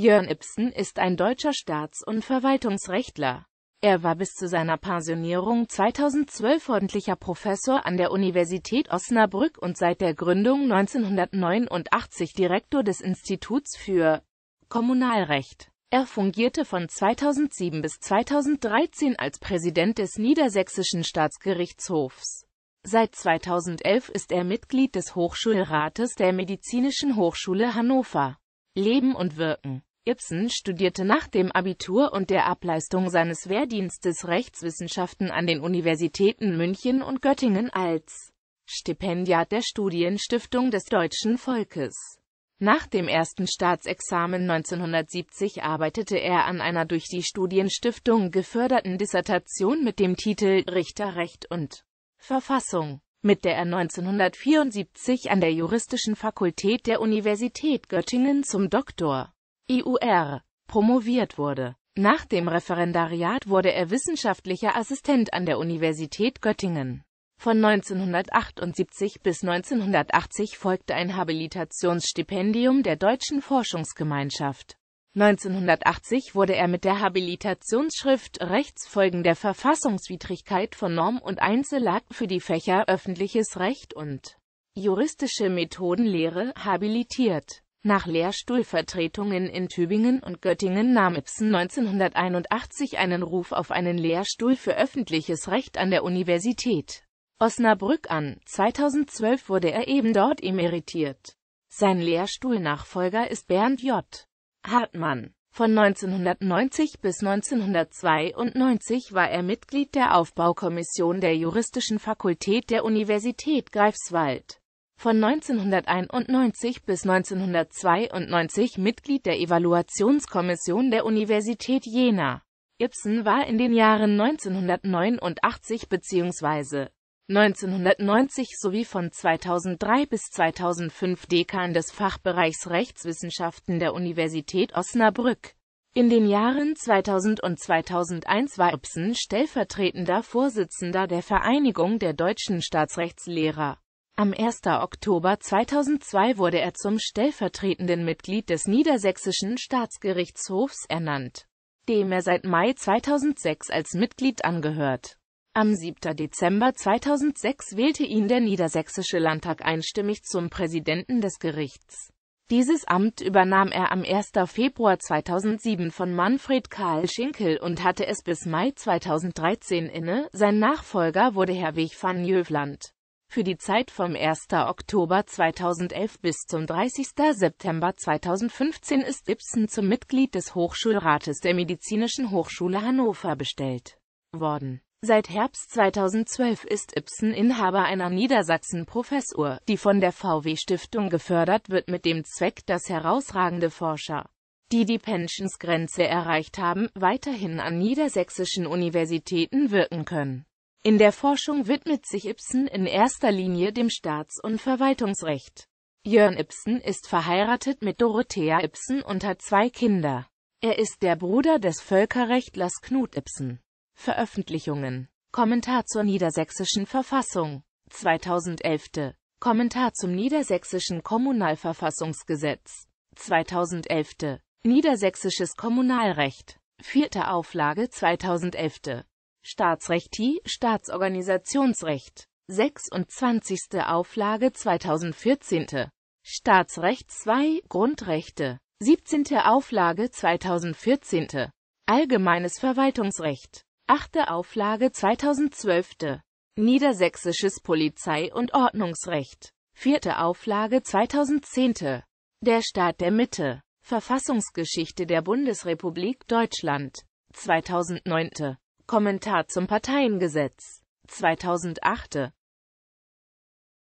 Jörn Ibsen ist ein deutscher Staats- und Verwaltungsrechtler. Er war bis zu seiner Pensionierung 2012 ordentlicher Professor an der Universität Osnabrück und seit der Gründung 1989 Direktor des Instituts für Kommunalrecht. Er fungierte von 2007 bis 2013 als Präsident des Niedersächsischen Staatsgerichtshofs. Seit 2011 ist er Mitglied des Hochschulrates der Medizinischen Hochschule Hannover. Leben und Wirken Ibsen studierte nach dem Abitur und der Ableistung seines Wehrdienstes Rechtswissenschaften an den Universitäten München und Göttingen als Stipendiat der Studienstiftung des deutschen Volkes. Nach dem ersten Staatsexamen 1970 arbeitete er an einer durch die Studienstiftung geförderten Dissertation mit dem Titel Richterrecht und Verfassung, mit der er 1974 an der Juristischen Fakultät der Universität Göttingen zum Doktor IUR, promoviert wurde. Nach dem Referendariat wurde er wissenschaftlicher Assistent an der Universität Göttingen. Von 1978 bis 1980 folgte ein Habilitationsstipendium der Deutschen Forschungsgemeinschaft. 1980 wurde er mit der Habilitationsschrift Rechtsfolgen der Verfassungswidrigkeit von Norm und Einzelakt für die Fächer Öffentliches Recht und Juristische Methodenlehre habilitiert. Nach Lehrstuhlvertretungen in Tübingen und Göttingen nahm Ibsen 1981 einen Ruf auf einen Lehrstuhl für öffentliches Recht an der Universität Osnabrück an, 2012 wurde er eben dort emeritiert. Sein Lehrstuhlnachfolger ist Bernd J. Hartmann. Von 1990 bis 1992 war er Mitglied der Aufbaukommission der Juristischen Fakultät der Universität Greifswald von 1991 bis 1992 Mitglied der Evaluationskommission der Universität Jena. Ibsen war in den Jahren 1989 bzw. 1990 sowie von 2003 bis 2005 Dekan des Fachbereichs Rechtswissenschaften der Universität Osnabrück. In den Jahren 2000 und 2001 war Ibsen stellvertretender Vorsitzender der Vereinigung der deutschen Staatsrechtslehrer. Am 1. Oktober 2002 wurde er zum stellvertretenden Mitglied des Niedersächsischen Staatsgerichtshofs ernannt, dem er seit Mai 2006 als Mitglied angehört. Am 7. Dezember 2006 wählte ihn der Niedersächsische Landtag einstimmig zum Präsidenten des Gerichts. Dieses Amt übernahm er am 1. Februar 2007 von Manfred Karl Schinkel und hatte es bis Mai 2013 inne. Sein Nachfolger wurde Herr van Jövland für die Zeit vom 1. Oktober 2011 bis zum 30. September 2015 ist Ibsen zum Mitglied des Hochschulrates der Medizinischen Hochschule Hannover bestellt worden. Seit Herbst 2012 ist Ibsen Inhaber einer Niedersachsen-Professur, die von der VW-Stiftung gefördert wird mit dem Zweck, dass herausragende Forscher, die die Pensionsgrenze erreicht haben, weiterhin an niedersächsischen Universitäten wirken können. In der Forschung widmet sich Ibsen in erster Linie dem Staats- und Verwaltungsrecht. Jörn Ibsen ist verheiratet mit Dorothea Ibsen und hat zwei Kinder. Er ist der Bruder des Völkerrechtlers Knut Ibsen. Veröffentlichungen Kommentar zur niedersächsischen Verfassung 2011 Kommentar zum niedersächsischen Kommunalverfassungsgesetz 2011 Niedersächsisches Kommunalrecht Vierte Auflage 2011 Staatsrecht die Staatsorganisationsrecht. 26. Auflage 2014. Staatsrecht II, Grundrechte. 17. Auflage 2014. Allgemeines Verwaltungsrecht. 8. Auflage 2012. Niedersächsisches Polizei- und Ordnungsrecht. 4. Auflage 2010. Der Staat der Mitte. Verfassungsgeschichte der Bundesrepublik Deutschland. 2009. Kommentar zum Parteiengesetz 2008